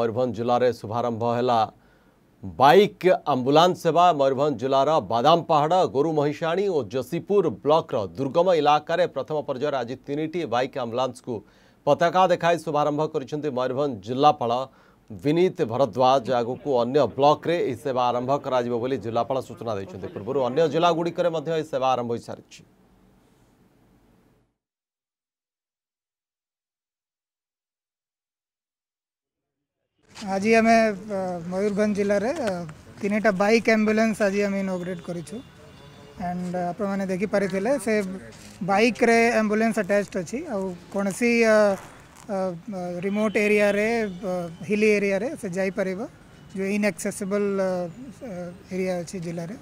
मयूरभ जिले में शुभारंभ है बैक आंबुलांस सेवा मयूरभ जिलार बादाम पहाड़ गोरु महिषाणी और जसीपुर ब्लक्र दुर्गम इलाक प्रथम पर्यायर आज तीन टी बैक आंबुलांस को पता देखा शुभारंभ कर मयूरभ जिलापा विनीत भरद्वाज आगे अगर ब्लक सेवा आरंभ हो जिलापा सूचना देते पूर्व अगर सेवा आरंभ हो सारी आज आम मयूरभ जिले तीन टा बैक एम्बुलांस आज इनोग्रेट कर देखिपारी थे से बैक एम्बुलांस अटैच अच्छी आँ सी रिमोट एरिया रे हिली एरिया रे से जापर जो इनएक्सेबल एरिया अच्छे जिले में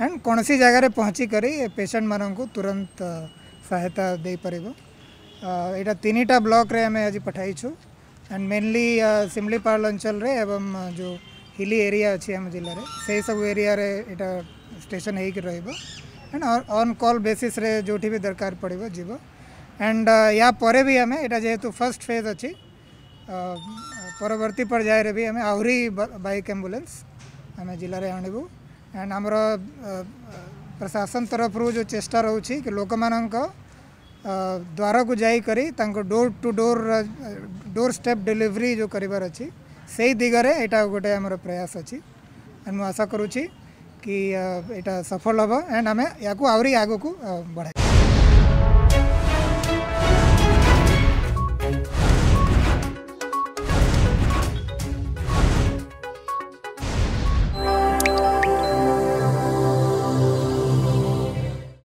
एंड कौन सी जगह रे पहुँची कर पेसेंट मान को तुरंत सहायता दे पार यहाँ तीन टा ब्लक आज पठाई छुँ एंड मेनली सिमलीपाल अंचल एवं जो हिली एरिया अच्छी आम जिले में से सब एरिया यहाँ स्टेशन होन कल बेसीस जो भी दरकार पड़ो जीव एंड या पर भी आम यहाँ जेहेतु फर्स्ट फेज अच्छी परवर्ती पर्यायर भी आम आहरी बैक आम्बुलान्स आम जिले आणबू एंड आमर प्रशासन तरफ रू जो चेष्टा रोचे कि लोक ଦ୍ୱାରକୁ ଯାଇକରି ତାଙ୍କ door to door doorstep delivery ଯେଉଁ କରିବାର ଅଛି ସେଇ ଦିଗରେ ଏଇଟା ଗୋଟେ ଆମର ପ୍ରୟାସ ଅଛି ଆଣ୍ଡ ମୁଁ ଆଶା କରୁଛି କି ଏଇଟା ସଫଳ ହେବ ଆଣ୍ଡ ଆମେ ୟାକୁ ଆହୁରି ଆଗକୁ ବଢ଼ାଇବା